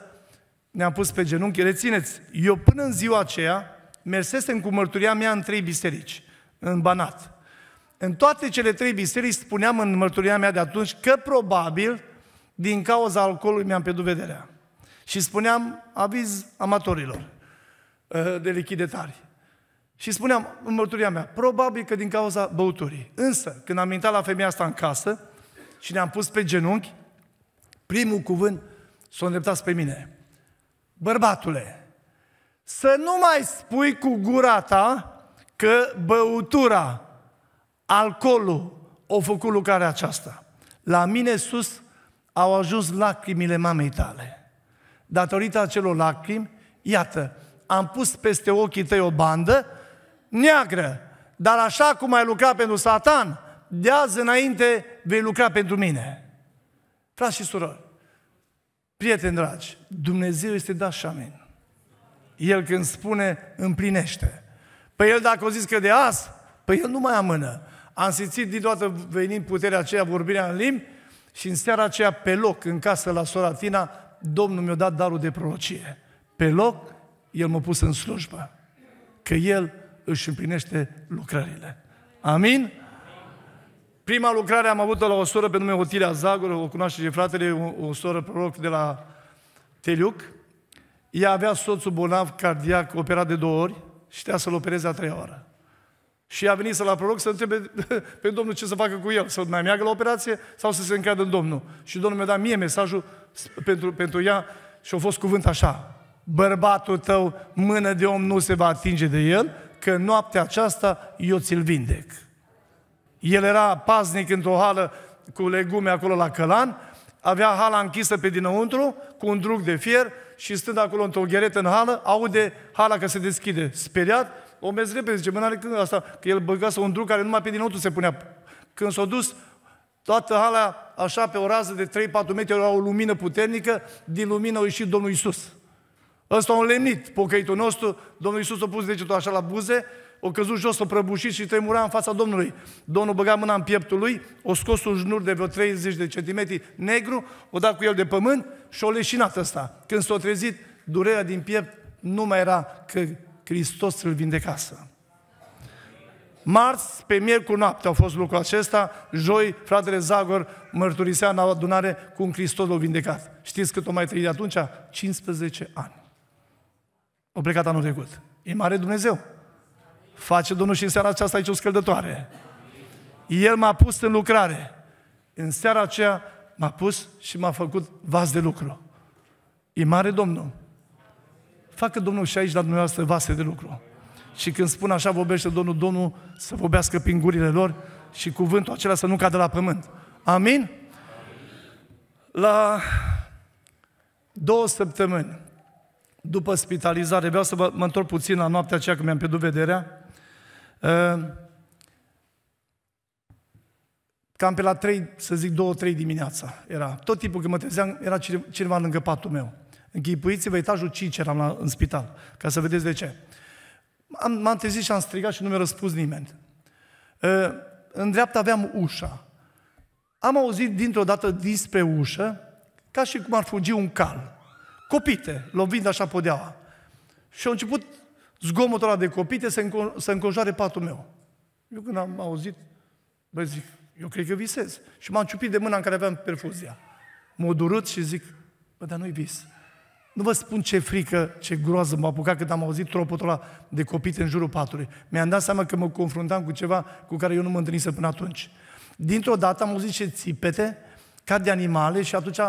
ne-am pus pe genunchi. Rețineți, eu până în ziua aceea mersesem cu mărturia mea în trei biserici, în Banat. În toate cele trei biserici spuneam în mărturia mea de atunci că probabil din cauza alcoolului mi-am pierdut vederea. Și spuneam aviz amatorilor eh, de lichidetari. Și spuneam în mărturia mea, probabil că din cauza băuturii. Însă, când am intrat la femeia asta în casă și ne-am pus pe genunchi, primul cuvânt, s-o îndreptați pe mine. Bărbatule, să nu mai spui cu gura ta că băutura, alcoolul, o făcut lucrarea aceasta. La mine sus au ajuns lacrimile mamei tale. Datorită acelor lacrimi, iată, am pus peste ochii tăi o bandă neagră, dar așa cum ai lucrat pentru Satan, de azi înainte vei lucra pentru mine. Frați și surori, prieteni dragi, Dumnezeu este dat și amin. El când spune, împlinește. Păi el dacă o zis că de azi, păi el nu mai amână. Am simțit din toată venind puterea aceea, vorbirea în limbi, și în seara aceea, pe loc, în casă la sora Tina, Domnul mi-a dat darul de prorocie. Pe loc, El m-a pus în slujbă. Că El își împlinește lucrările. Amin? Prima lucrare am avut-o la o soră pe nume Otilia Zagor, o cunoaște și fratele, o, o soră proroc de la Teliuc. Ea avea soțul bolnav cardiac, operat de două ori și trebuia să-l opereze a treia oară. Și a venit să la proroc să întrebe pe Domnul ce să facă cu el, să mai meargă la operație sau să se încadă în Domnul. Și Domnul mi-a dat mie mesajul pentru, pentru ea și a fost cuvânt așa, bărbatul tău, mână de om nu se va atinge de el, că noaptea aceasta eu ți-l vindec. El era paznic într-o hală cu legume acolo la călan, avea hala închisă pe dinăuntru, cu un drug de fier și stând acolo într-o gheretă în hală, aude hala că se deschide. Speriat, o mers repede, zice, mânare când asta, că el băgase un drug care numai pe dinăuntru se punea. Când s-a dus, toată hala, așa, pe o rază de 3-4 metri, era o lumină puternică, din lumină a ieșit Domnul Isus. Ăsta a înlemnit pocăitul nostru, Domnul Isus a pus degetul așa la buze o căzut jos, o prăbușit și tremura în fața Domnului. Domnul băga mâna în pieptul lui, o scos un jnur de vreo 30 de centimetri negru, o dat cu el de pământ și o leșinat ăsta. Când s-a trezit, durerea din piept nu mai era că Hristos îl vindecasă. Marți, pe miercuri noapte a fost lucrul acesta, joi, fratele Zagor mărturisea în adunare un Hristos l-a vindecat. Știți cât o mai trăit de atunci? 15 ani. O plecat anul trecut. E mare Dumnezeu. Face Domnul și în seara aceasta aici o scăldătoare. El m-a pus în lucrare. În seara aceea m-a pus și m-a făcut vas de lucru. E mare Domnul. Facă Domnul și aici la dumneavoastră vase de lucru. Și când spun așa vorbește Domnul, Domnul să vorbească prin gurile lor și cuvântul acela să nu cadă la pământ. Amin? La două săptămâni după spitalizare, vreau să vă, mă întorc puțin la noaptea aceea când mi-am pierdut vederea, Ă, cam pe la 3, să zic 2-3 dimineața era. Tot timpul când mă trezeam, era cineva lângă patul meu. Închipuiți-vă, etajul 5 eram la, în spital, ca să vedeți de ce. Am, m-am trezit și am strigat și nu mi-a răspuns nimeni. Ă, în dreapta aveam ușa. Am auzit dintr-o dată dinspre ușă, ca și cum ar fugi un cal. Copite, lovind așa podeaua. Și a început zgomotul ăla de copite să, înco- să înconjoare patul meu. Eu când am auzit, bă, zic, eu cred că visez. Și m-am ciupit de mâna în care aveam perfuzia. M-a durut și zic, bă, dar nu-i vis. Nu vă spun ce frică, ce groază m-a apucat când am auzit tropotul ăla de copite în jurul patului. Mi-am dat seama că mă confruntam cu ceva cu care eu nu mă întâlnisem până atunci. Dintr-o dată am auzit ce țipete, ca de animale și atunci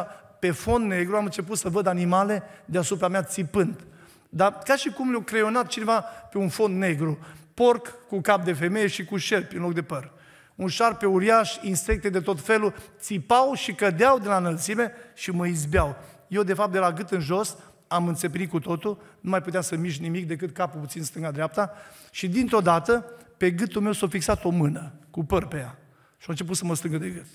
pe fond negru am început să văd animale deasupra mea țipând. Dar ca și cum le-a creionat cineva pe un fond negru, porc cu cap de femeie și cu șerpi în loc de păr. Un șarpe uriaș, insecte de tot felul, țipau și cădeau de la înălțime și mă izbeau. Eu, de fapt, de la gât în jos, am înțeprit cu totul, nu mai puteam să mișc nimic decât capul puțin stânga-dreapta și dintr-o dată pe gâtul meu s-a fixat o mână cu păr pe ea și a început să mă strângă de gât.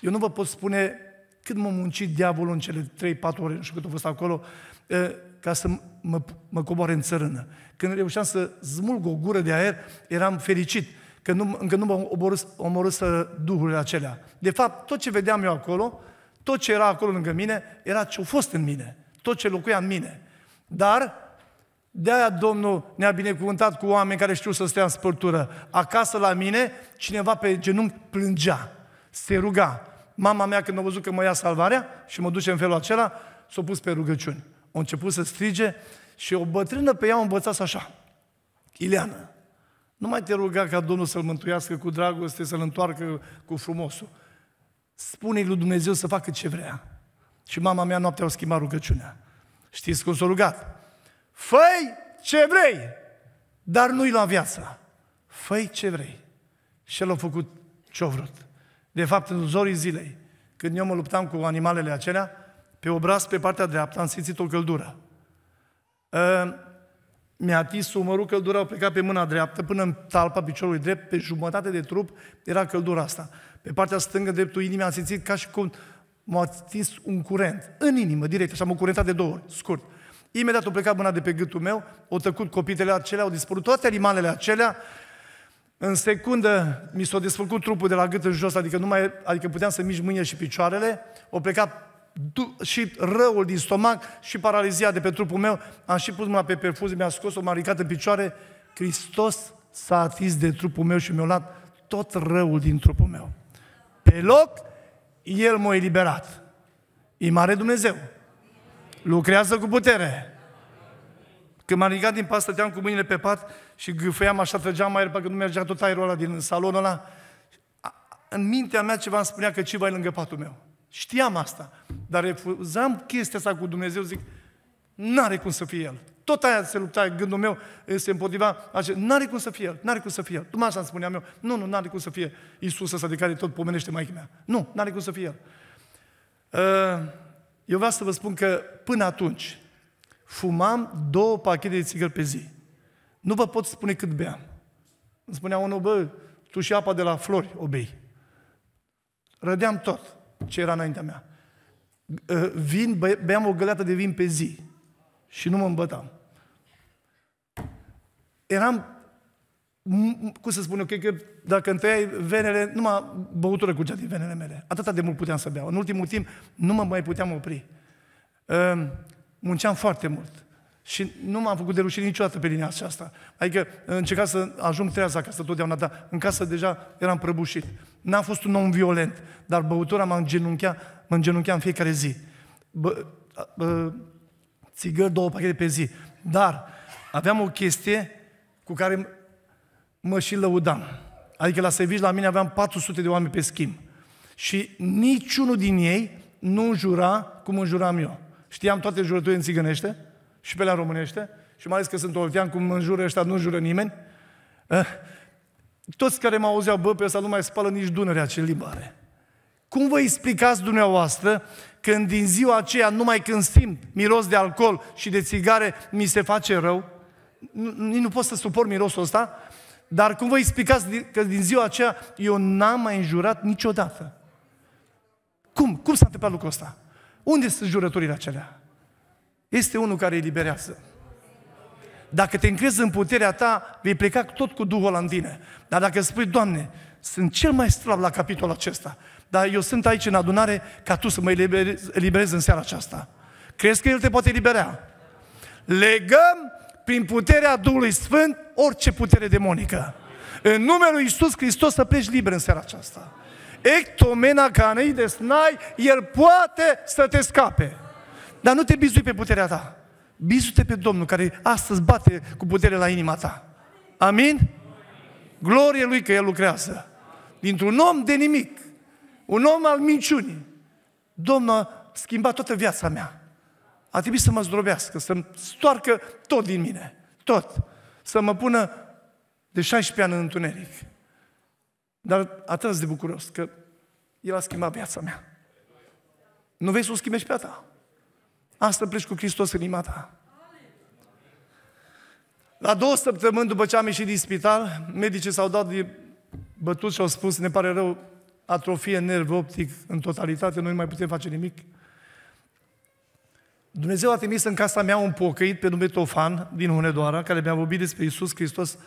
Eu nu vă pot spune cât m-a muncit diavolul în cele 3-4 ore, nu știu cât a fost acolo, ă, ca să mă, mă coboare în țărână. Când reușeam să smulg o gură de aer, eram fericit că nu, încă nu mă omorâs, omorâsă duhurile acelea. De fapt, tot ce vedeam eu acolo, tot ce era acolo lângă mine, era ce-a fost în mine, tot ce locuia în mine. Dar de-aia Domnul ne-a binecuvântat cu oameni care știu să stea în spărtură. Acasă la mine, cineva pe genunchi plângea, se ruga. Mama mea când a văzut că mă ia salvarea și mă duce în felul acela, s-a pus pe rugăciuni. Au început să strige și o bătrână pe ea o învățat așa. Ileana, nu mai te ruga ca Domnul să-l mântuiască cu dragoste, să-l întoarcă cu frumosul. Spune-i lui Dumnezeu să facă ce vrea. Și mama mea noaptea au schimbat rugăciunea. Știți cum s-a rugat? Făi ce vrei, dar nu-i la viața. Făi ce vrei. Și el a făcut ce-a vrut. De fapt, în zorii zilei, când eu mă luptam cu animalele acelea, pe obraz, pe partea dreaptă, am simțit o căldură. Ă, mi-a atins umărul, căldura au plecat pe mâna dreaptă până în talpa piciorului drept, pe jumătate de trup era căldura asta. Pe partea stângă, dreptul inimii, am simțit ca și cum m-a atins un curent, în inimă, direct, așa m-a curentat de două ori, scurt. Imediat o plecat mâna de pe gâtul meu, O tăcut copitele acelea, au dispărut toate animalele acelea, în secundă mi s-a desfăcut trupul de la gât în jos, adică, nu mai, adică puteam să mișc mâinile și picioarele, o plecat și răul din stomac și paralizia de pe trupul meu, am și pus mâna pe perfuzie, mi-a scos-o, m-a ridicat în picioare, Hristos s-a atins de trupul meu și mi-a luat tot răul din trupul meu. Pe loc, El m-a eliberat. E mare Dumnezeu. Lucrează cu putere. Când m-am ridicat din pat, stăteam cu mâinile pe pat și gâfăiam așa, trăgeam mai pentru că nu mergea tot aerul ăla din salonul ăla. În mintea mea ceva îmi spunea că ceva e lângă patul meu. Știam asta, dar refuzam chestia asta cu Dumnezeu, zic, n-are cum să fie El. Tot aia se lupta, gândul meu se împotriva, n-are cum să fie El, n-are cum să fie El. Numai așa îmi spuneam eu, nu, nu, n-are cum să fie Iisus ăsta de care tot pomenește mai mea. Nu, n-are cum să fie El. Ă, eu vreau să vă spun că până atunci fumam două pachete de țigări pe zi. Nu vă pot spune cât beam. Îmi spunea unul, bă, tu și apa de la flori o bei. Rădeam tot ce era înaintea mea. Uh, vin, beam o găleată de vin pe zi și nu mă îmbătam. Eram, cum să spun eu, cred că dacă îmi tăiai venele, numai băutură cu din venele mele. Atâta de mult puteam să beau. În ultimul timp nu mă mai puteam opri. Ehm, munceam foarte mult. Și nu m-am făcut de rușine niciodată pe linia aceasta. Adică încerca să ajung treaza acasă totdeauna, dar în casă deja eram prăbușit. N-am fost un om violent, dar băutura mă îngenunchea, mă îngenunchea în fiecare zi. Bă, bă, țigări, două pachete pe zi. Dar aveam o chestie cu care mă și lăudam. Adică la servici la mine aveam 400 de oameni pe schimb. Și niciunul din ei nu jura cum îmi juram eu. Știam toate jurăturile în țigănește, și pe la românește, și mai ales că sunt oltean, cum în jură ăștia nu jură nimeni, eh? toți care mă auzeau, bă, pe ăsta nu mai spală nici Dunărea, ce libare. Cum vă explicați dumneavoastră când din ziua aceea, numai când simt miros de alcool și de țigare, mi se face rău? Nu, nu pot să suport mirosul ăsta, dar cum vă explicați că din ziua aceea eu n-am mai înjurat niciodată? Cum? Cum s-a întâmplat lucrul ăsta? Unde sunt jurăturile acelea? este unul care îi liberează. Dacă te încrezi în puterea ta, vei pleca tot cu Duhul în tine. Dar dacă spui, Doamne, sunt cel mai slab la capitolul acesta, dar eu sunt aici în adunare ca tu să mă eliberezi, eliberezi în seara aceasta. Crezi că El te poate elibera? Legăm prin puterea Duhului Sfânt orice putere demonică. În numele lui Iisus Hristos să pleci liber în seara aceasta. Ectomena canei de snai, El poate să te scape. Dar nu te bizui pe puterea ta. Bizu-te pe Domnul care astăzi bate cu putere la inima ta. Amin? Glorie Lui că El lucrează. Dintr-un om de nimic, un om al minciunii, Domnul a schimbat toată viața mea. A trebuit să mă zdrobească, să-mi stoarcă tot din mine, tot. Să mă pună de 16 ani în întuneric. Dar atât de bucuros că El a schimbat viața mea. Nu vei să o schimbi și pe a ta. Asta pleci cu Hristos în inima ta. La două săptămâni după ce am ieșit din spital, medicii s-au dat de bătut și au spus, ne pare rău, atrofie nerv optic în totalitate, noi nu mai putem face nimic. Dumnezeu a trimis în casa mea un pocăit pe nume Tofan din Hunedoara, care mi-a vorbit despre Isus Hristos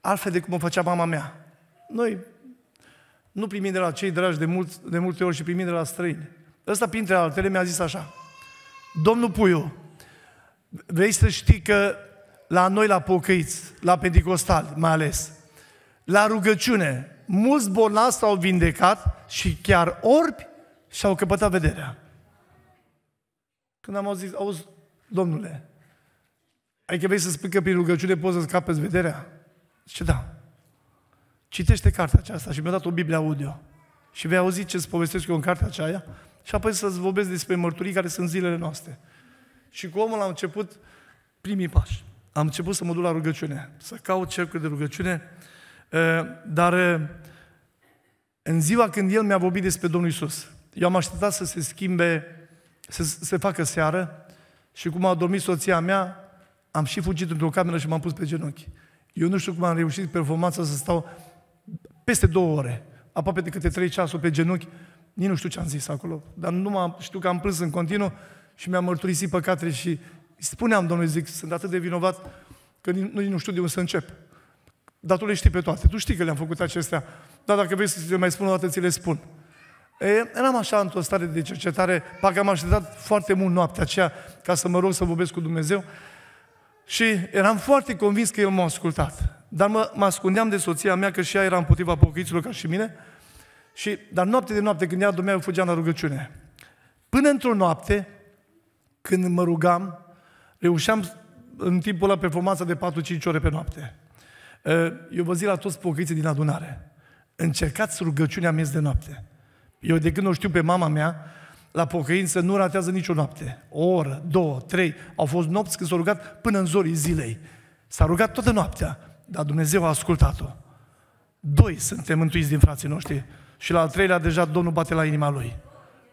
altfel de cum o făcea mama mea. Noi nu primim de la cei dragi de, mult, de multe ori și primim de la străini. Ăsta, printre altele, mi-a zis așa. Domnul Puiu, vrei să știi că la noi, la pocăiți, la pentecostal mai ales, la rugăciune, mulți bolnavi s-au vindecat și chiar orbi și-au căpătat vederea. Când am auzit, auzi, domnule, că adică vrei să spui că prin rugăciune poți să-ți capeți vederea? Și da. Citește cartea aceasta și mi-a dat o Biblie audio. Și vei auzi ce-ți povestesc eu în cartea aceea, și apoi să-ți vorbesc despre mărturii care sunt zilele noastre. Și cu omul am început primii pași. Am început să mă duc la rugăciune, să caut cercuri de rugăciune, eh, dar eh, în ziua când el mi-a vorbit despre Domnul Isus, eu am așteptat să se schimbe, să se facă seară și cum a dormit soția mea, am și fugit într-o cameră și m-am pus pe genunchi. Eu nu știu cum am reușit performanța să stau peste două ore, aproape de câte trei ceasuri pe genunchi, nici nu știu ce am zis acolo, dar numai știu că am plâns în continuu și mi-am mărturisit păcatele și spuneam, Domnului, zic, sunt atât de vinovat că nu, nu știu de unde să încep. Dar tu le știi pe toate, tu știi că le-am făcut acestea, dar dacă vrei să ți le mai spun o dată, ți le spun. E, eram așa într-o stare de cercetare, parcă am așteptat foarte mult noaptea aceea ca să mă rog să vorbesc cu Dumnezeu și eram foarte convins că El m-a ascultat. Dar mă, mă ascundeam de soția mea că și ea era împotriva pocăiților ca și mine și, dar noapte de noapte, când ea dormea, eu fugeam la rugăciune. Până într-o noapte, când mă rugam, reușeam în timpul la performanța de 4-5 ore pe noapte. Eu vă zic la toți pocăiții din adunare, încercați rugăciunea miez de noapte. Eu de când o știu pe mama mea, la pocăință nu ratează nicio noapte. O oră, două, trei. Au fost nopți când s-au rugat până în zorii zilei. S-a rugat toată noaptea, dar Dumnezeu a ascultat-o. Doi suntem mântuiți din frații noștri și la al treilea deja Domnul bate la inima lui.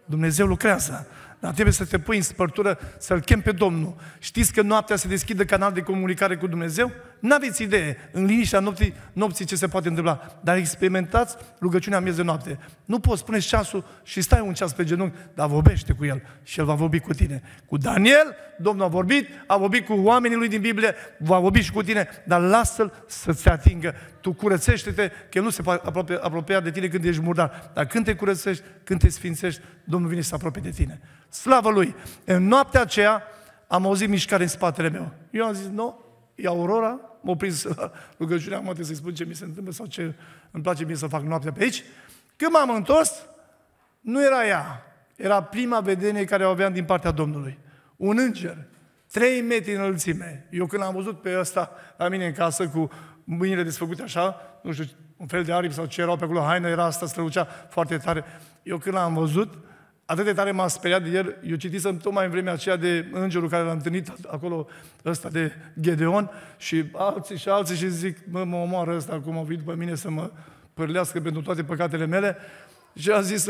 Dumnezeu lucrează. Dar trebuie să te pui în spărtură, să-L chem pe Domnul. Știți că noaptea se deschide canal de comunicare cu Dumnezeu? n-aveți idee în liniștea nopții, nopții ce se poate întâmpla, dar experimentați rugăciunea miez de noapte. Nu poți, spune ceasul și stai un ceas pe genunchi, dar vorbește cu el și el va vorbi cu tine. Cu Daniel, Domnul a vorbit, a vorbit cu oamenii lui din Biblie, va vorbi și cu tine, dar lasă-l să se atingă. Tu curățește-te, că el nu se aproape apropia de tine când ești murdar, dar când te curățești, când te sfințești, Domnul vine să se apropie de tine. Slavă Lui! În noaptea aceea am auzit mișcare în spatele meu. Eu am zis, nu, no, E Aurora, mă a prins la rugăciunea, mă trebuie să-i spun ce mi se întâmplă sau ce îmi place mie să fac noaptea pe aici. Când m-am întors, nu era ea. Era prima vedenie care o aveam din partea Domnului. Un înger, trei metri în înălțime. Eu când am văzut pe ăsta la mine în casă cu mâinile desfăcute așa, nu știu, un fel de aripi sau ce erau pe acolo, haină era asta, strălucea foarte tare. Eu când l-am văzut, Atât de tare m-a speriat de el, eu citisem tocmai în vremea aceea de îngerul care l-a întâlnit acolo, ăsta de Gedeon, și alții și alții și zic, mă, mă omoară ăsta acum, a venit pe mine să mă pârlească pentru toate păcatele mele. Și a zis,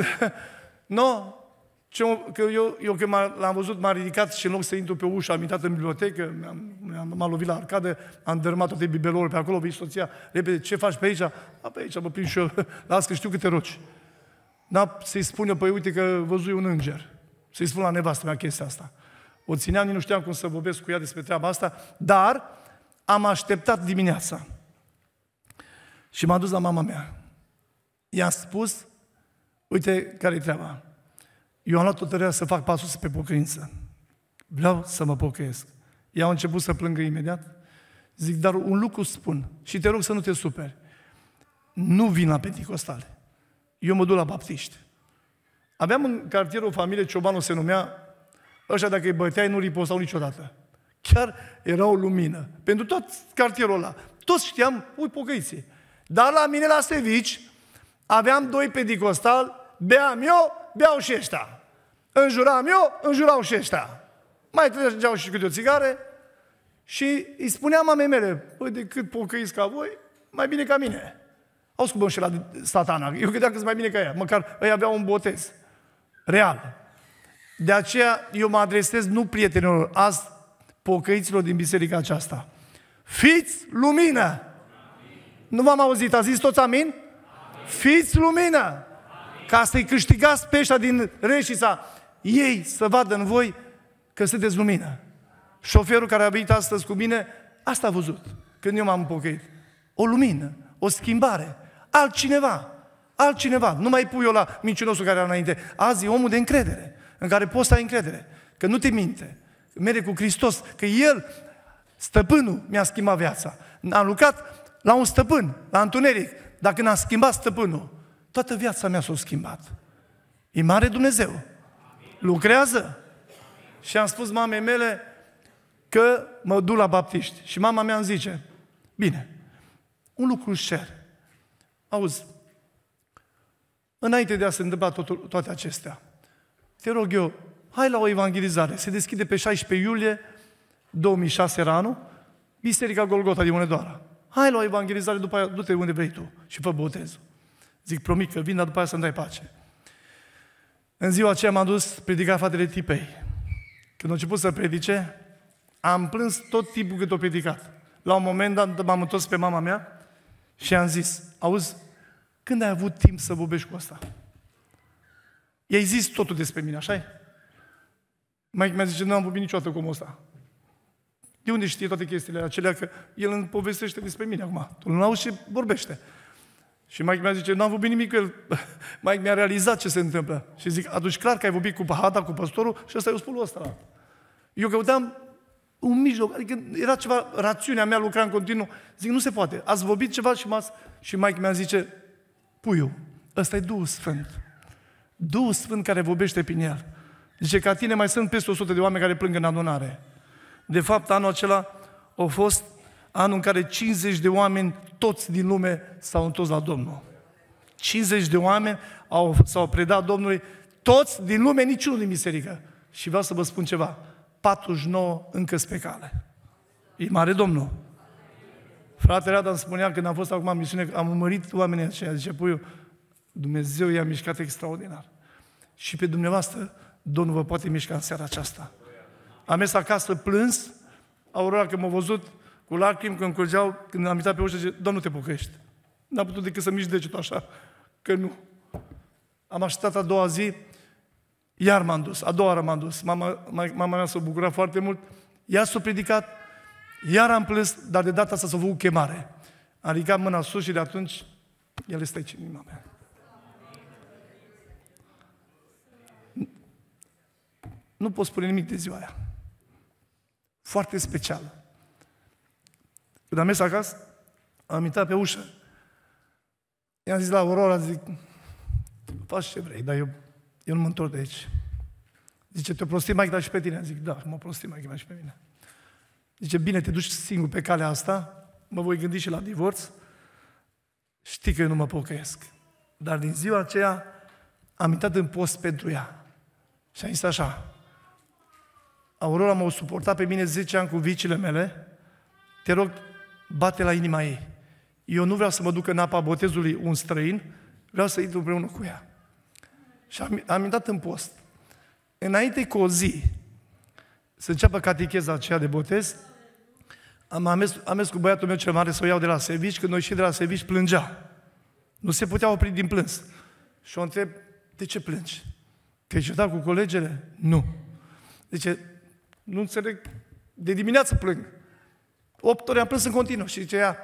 nu, no, că eu, eu când l-am văzut, m a ridicat și în loc să intru pe ușă, am intrat în bibliotecă, m-am, m lovit la arcadă, am dărmat toate bibelouri pe acolo, vii soția, repede, ce faci pe aici? A, pe aici mă prind și eu, las că știu câte roci. Da, să-i spună, păi uite că văzui un înger. Să-i spun la nevastă mea chestia asta. O țineam, nici nu știam cum să vorbesc cu ea despre treaba asta, dar am așteptat dimineața. Și m a dus la mama mea. I-am spus, uite care-i treaba. Eu am luat hotărârea să fac pasul pe pocăință. Vreau să mă pocăiesc. Ea a început să plângă imediat. Zic, dar un lucru spun și te rog să nu te superi. Nu vin la penticostale eu mă duc la baptiști. Aveam în cartier o familie, Ciobanu se numea, ăștia dacă îi băteai nu riposau niciodată. Chiar era o lumină. Pentru tot cartierul ăla. Toți știam, ui, pocăiții. Dar la mine, la Sevici, aveam doi pedicostali, beam eu, beau și ăștia. Înjuram eu, înjurau și ăștia. Mai trăgeau și câte o țigare și îi spuneam mamei mele, păi de cât pocăiți ca voi, mai bine ca mine. Auzi cum și la satana. Eu credeam că sunt mai bine ca ea. Măcar ei avea un botez. Real. De aceea eu mă adresez nu prietenilor, azi pocăiților din biserica aceasta. Fiți lumină! Amin. Nu v-am auzit, a zis toți amin? amin. Fiți lumină! Amin. Ca să-i câștigați peșa din reșița, ei să vadă în voi că sunteți lumină. Șoferul care a venit astăzi cu mine, asta a văzut când eu m-am pocăit. O lumină, o schimbare altcineva, altcineva. Nu mai pui eu la mincinosul care era înainte. Azi e omul de încredere, în care poți să ai încredere, că nu te minte, merge cu Hristos, că El, stăpânul, mi-a schimbat viața. Am lucrat la un stăpân, la întuneric, dar când a schimbat stăpânul, toată viața mea s-a schimbat. E mare Dumnezeu. Lucrează. Și am spus mamei mele că mă duc la baptiști. Și mama mea îmi zice, bine, un lucru șer. cer. Auzi, înainte de a se întâmpla totul, toate acestea, te rog eu, hai la o evangelizare. Se deschide pe 16 iulie 2006 era anul, Biserica Golgota din Unedoara. Hai la o evangelizare, după aia du-te unde vrei tu și fă botezul. Zic, promit că vin, dar după aia să-mi dai pace. În ziua aceea m-am dus predica fratele Tipei. Când a început să predice, am plâns tot tipul cât o predicat. La un moment dat m-am întors pe mama mea și am zis, auzi, când ai avut timp să vorbești cu asta? I-ai zis totul despre mine, așa Mai mi-a zis, nu am vorbit niciodată cu omul ăsta. De unde știe toate chestiile acelea? Că el îmi povestește despre mine acum. Tu nu auzi și vorbește. Și Mike mi-a zis, nu am vorbit nimic, el... Mike mi-a realizat ce se întâmplă. Și zic, atunci clar că ai vorbit cu Bahada, cu pastorul și ăsta e uspul ăsta. Eu căutam un mijloc, adică era ceva, rațiunea mea lucra în continuu. Zic, nu se poate. Ați vorbit ceva și m-ați... Și Mike mi-a zice, puiu, ăsta e Duhul Sfânt. Duhul Sfânt care vorbește prin el. Zice, ca tine mai sunt peste 100 de oameni care plâng în adunare. De fapt, anul acela a fost anul în care 50 de oameni, toți din lume, s-au întors la Domnul. 50 de oameni au, s-au predat Domnului, toți din lume, niciunul din biserică. Și vreau să vă spun ceva. 49 încă pe cale. E mare Domnul. Fratele Adam spunea când am fost acum în misiune, am urmărit oamenii aceia, zice, puiu, Dumnezeu i-a mișcat extraordinar. Și pe dumneavoastră, Domnul vă poate mișca în seara aceasta. Am mers acasă plâns, Aurora că m-a văzut cu lacrimi când curgeau, când am uitat pe ușă, zice, Domnul te pocăiește. N-am putut decât să mișc degetul așa, că nu. Am așteptat a doua zi, iar m-am dus, a doua oară m-am dus. Mama, mama mea s-a bucurat foarte mult. Ea s-a predicat, iar am plâns, dar de data asta s-a făcut chemare. Am ridicat mâna sus și de atunci el este aici mama. mea. Nu pot spune nimic de ziua aia. Foarte special. Când am mers acasă, am intrat pe ușă. I-am zis la Aurora, zic, faci ce vrei, dar eu eu nu mă întorc de aici. Zice, te-o prostit mai și pe tine. Zic, da, mă prostit mai și pe mine. Zice, bine, te duci singur pe calea asta, mă voi gândi și la divorț, știi că eu nu mă pocăiesc. Dar din ziua aceea am intrat în post pentru ea. Și am zis așa, Aurora m-a suportat pe mine 10 ani cu vicile mele, te rog, bate la inima ei. Eu nu vreau să mă duc în apa botezului un străin, vreau să intru împreună cu ea. Și am, am intrat în post. Înainte cu o zi să înceapă catecheza aceea de botez, am am ames cu băiatul meu cel mare să o iau de la servici, când noi și de la servici plângea. Nu se putea opri din plâns. Și o întreb, de ce plângi? Te-ai ciudat cu colegele? Nu. Zice, nu înțeleg, de dimineață plâng. Opt ore am plâns în continuu și zice ea,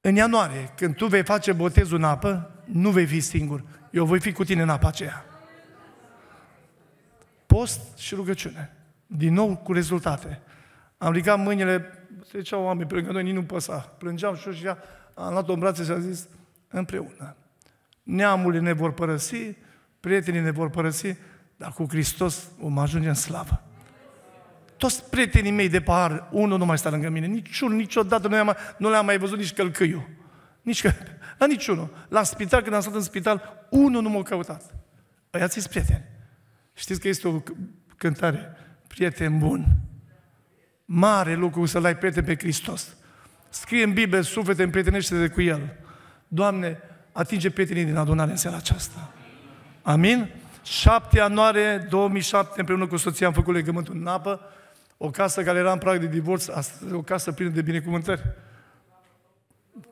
în ianuarie, când tu vei face botezul în apă, nu vei fi singur, eu voi fi cu tine în apa aceea. Post și rugăciune. Din nou cu rezultate. Am ridicat mâinile, treceau oameni, pentru că noi nici nu păsa. Plângeam și eu și ea, am luat-o în brațe și am zis, împreună. Neamurile ne vor părăsi, prietenii ne vor părăsi, dar cu Hristos vom ajunge în slavă. Toți prietenii mei de pahar, unul nu mai sta lângă mine, niciun, niciodată nu, am, nu le-am mai văzut nici călcâiul. Nici că... La niciunul. La spital, când am stat în spital, unul nu m-a căutat. Aia ți prieteni. Știți că este o cântare. Prieten bun. Mare lucru să-L ai prieten pe Hristos. Scrie în Biblie, suflete, împrietenește-te cu El. Doamne, atinge prietenii din adunare în seara aceasta. Amin? 7 ianuarie 2007, împreună cu soția am făcut legământul în apă, o casă care era în prag de divorț, o casă plină de binecuvântări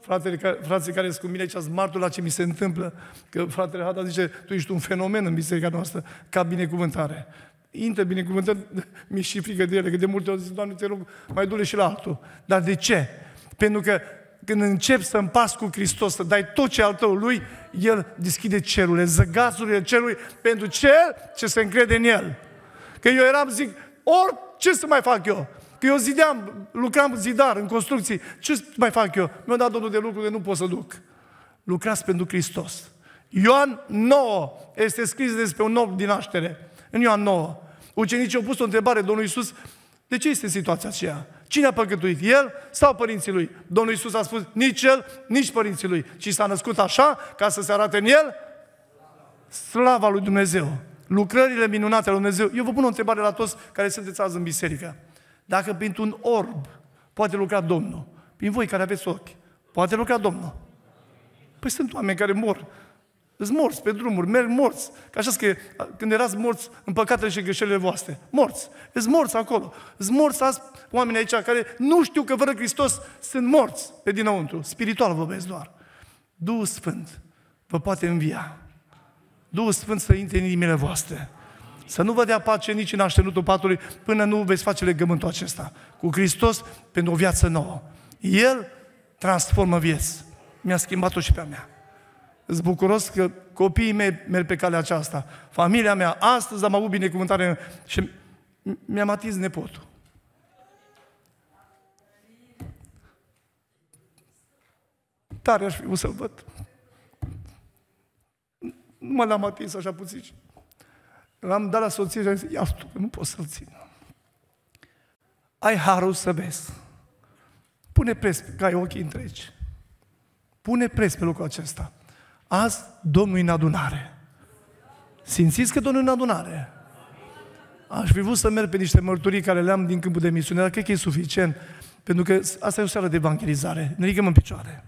fratele frații care sunt cu mine aici, sunt martul la ce mi se întâmplă. Că fratele Hada zice, tu ești un fenomen în biserica noastră, ca binecuvântare. Intră binecuvântat, mi-e și frică de ele, că de multe ori zic, Doamne, te rog, mai dule și la altul. Dar de ce? Pentru că când încep să împas cu Hristos, să dai tot ce al tău lui, El deschide cerurile, zăgazurile cerului pentru cel ce se încrede în El. Că eu eram, zic, ce să mai fac eu, Că eu zideam, lucram zidar în construcții. Ce mai fac eu? Mi-a dat domnul de lucru de nu pot să duc. Lucrați pentru Hristos. Ioan 9 este scris despre un om din naștere. În Ioan 9. Ucenicii au pus o întrebare Domnului Iisus. De ce este situația aceea? Cine a păcătuit? El sau părinții lui? Domnul Iisus a spus nici el, nici părinții lui, Și s-a născut așa ca să se arate în el slava lui Dumnezeu lucrările minunate ale Lui Dumnezeu. Eu vă pun o întrebare la toți care sunteți azi în biserică. Dacă printr-un orb poate lucra Domnul, prin voi care aveți ochi, poate lucra Domnul. Păi sunt oameni care mor, îți morți pe drumuri, merg morți. Că așa că când erați morți în păcatele și greșelile voastre, morți. Îți morți acolo. Îți morți azi oameni aici care nu știu că fără Hristos sunt morți pe dinăuntru. Spiritual vorbesc doar. Duhul Sfânt vă poate învia. Duhul Sfânt să intre în inimile voastre. Să nu vă dea pace nici în așternutul patului până nu veți face legământul acesta cu Hristos pentru o viață nouă. El transformă vieți. Mi-a schimbat-o și pe a mea. Îți bucuros că copiii mei merg pe calea aceasta. Familia mea, astăzi am avut binecuvântare și mi-am atins nepotul. Tare aș fi să-l văd. Nu mă l-am atins așa puțin. L-am dat la soție și am zis, ia tu, nu pot să-l țin. Ai harul să vezi. Pune pres, ca ai ochii întregi. Pune pres pe locul acesta. Azi, Domnul în adunare. Simțiți că Domnul în adunare. Aș fi vrut să merg pe niște mărturii care le am din câmpul de misiune, dar cred că e suficient, pentru că asta e o seară de evangelizare. Ne ridicăm în picioare.